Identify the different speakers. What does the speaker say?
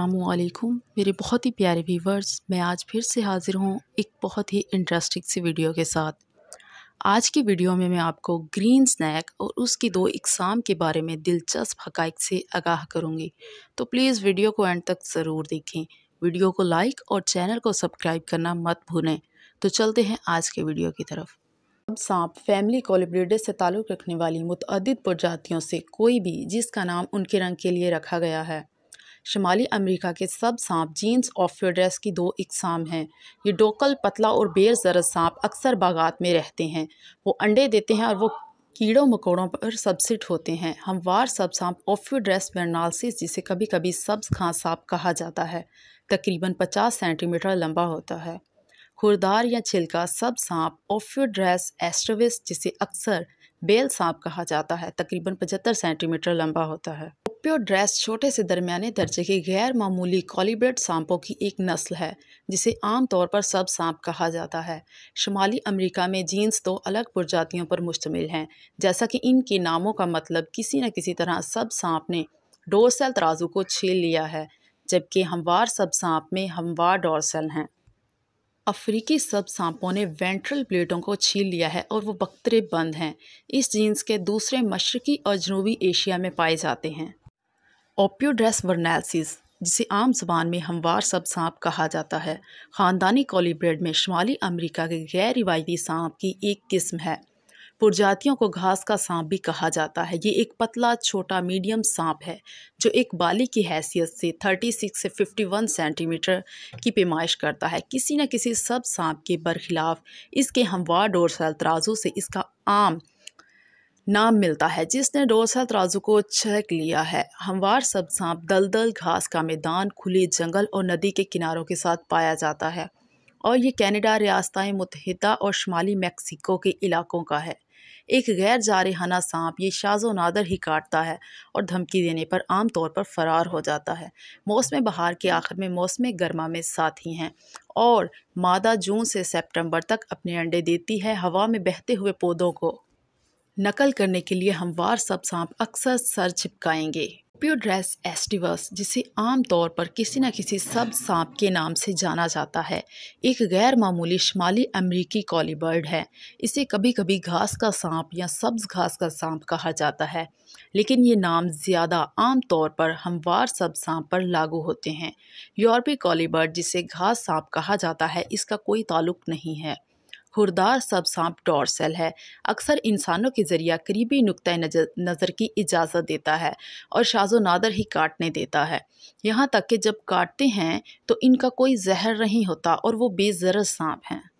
Speaker 1: असलकुम मेरे बहुत ही प्यारे व्यूवर्स मैं आज फिर से हाज़िर हूँ एक बहुत ही इंटरेस्टिंग सी वीडियो के साथ आज की वीडियो में मैं आपको ग्रीन स्नैक और उसकी दो इकसाम के बारे में दिलचस्प हक़ से आगाह करूँगी तो प्लीज़ वीडियो को एंड तक ज़रूर देखें वीडियो को लाइक और चैनल को सब्सक्राइब करना मत भूलें तो चलते हैं आज के वीडियो की तरफ अब सांप फैमिली कोलिब्रिडे से ताल्लुक़ रखने वाली मुतद प्रजातियों से कोई भी जिसका नाम उनके रंग के लिए रखा गया है शुमाली अमेरिका के सब सांप जीन्स ऑफ फ्योड्रेस की दो इकसाम हैं ये डोकल पतला और बेर जरद सांप अक्सर बागात में रहते हैं वो अंडे देते हैं और वो कीड़ों मकोड़ों पर सबसिट होते हैं हमवार सब सांप ऑफ्यूड्रेस बेरनालसिस जिसे कभी कभी सब्ज खां सांप कहा जाता है तकरीबन 50 सेंटीमीटर लंबा होता है खुरदार या छिलका सब सांप ऑफ्यूड्रेस एस्ट्रविस जिसे अक्सर बेल सांप कहा जाता है तकरीबन 75 सेंटीमीटर लंबा होता है प्योर ड्रेस छोटे से दरमियाने दर्जे के गैर मामूली कॉलीब्रेड सांपों की एक नस्ल है जिसे आम तौर पर सब सांप कहा जाता है शुमाली अमेरिका में जीन्स दो तो अलग प्रजातियों पर मुश्तमिल हैं जैसा कि इनके नामों का मतलब किसी न किसी तरह सब सांप ने डोरसेल तराजू को छेल लिया है जबकि हमवार सब सांप में हमवार डोरसेल हैं अफ्रीकी सब सांपों ने वेंट्रल प्लेटों को छील लिया है और वो बकतरे बंद हैं इस जीन्स के दूसरे मशरकी और जनूबी एशिया में पाए जाते हैं ओप्योड्रेस वर्नैलसिस जिसे आम जबान में हमवार सब सांप कहा जाता है ख़ानदानी कॉलीब्रेड में शुमाली अमेरिका के गैर रिवायती सांप की एक किस्म है प्रजातियों को घास का सांप भी कहा जाता है ये एक पतला छोटा मीडियम सांप है जो एक बाली की हैसियत से 36 से 51 सेंटीमीटर की पेमाइश करता है किसी न किसी सब सांप के बरखिलाफ इसके हमवार डोरसल तराजू से इसका आम नाम मिलता है जिसने डोसा तराजू को छक लिया है हमवार सब सांप दलदल घास का मैदान खुली जंगल और नदी के किनारों के साथ पाया जाता है और ये कनाडा रियात मुतहदा और शुमाली मैक्सिको के इलाकों का है एक गैर जारहाना सांप ये शाजो नादर ही काटता है और धमकी देने पर आम तौर पर फरार हो जाता है मौसम बहार के आखिर में मौसम गर्मा में साथी हैं और मादा जून से सेप्टेम्बर तक अपने अंडे देती है हवा में बहते हुए पौधों को नकल करने के लिए हमवार सब सांप अक्सर सर छिपकाएंगे प्योड्रेस एस्टिवस जिसे आम तौर पर किसी न किसी सब सांप के नाम से जाना जाता है एक गैर मामूली शुमाली अमेरिकी कॉलीबर्ड है इसे कभी कभी घास का सांप या सब्ज घास का सांप कहा जाता है लेकिन ये नाम ज़्यादा आम तौर पर हमवार सब सांप पर लागू होते हैं यूरोपी कॉलीबर्ड जिसे घास सांप कहा जाता है इसका कोई ताल्लुक नहीं है हुरदार सब सांप डॉर्सल है अक्सर इंसानों के जरिया करीबी नुक़ नज़र की इजाज़त देता है और शाजो नादर ही काटने देता है यहाँ तक कि जब काटते हैं तो इनका कोई जहर नहीं होता और वो बेजर सांप हैं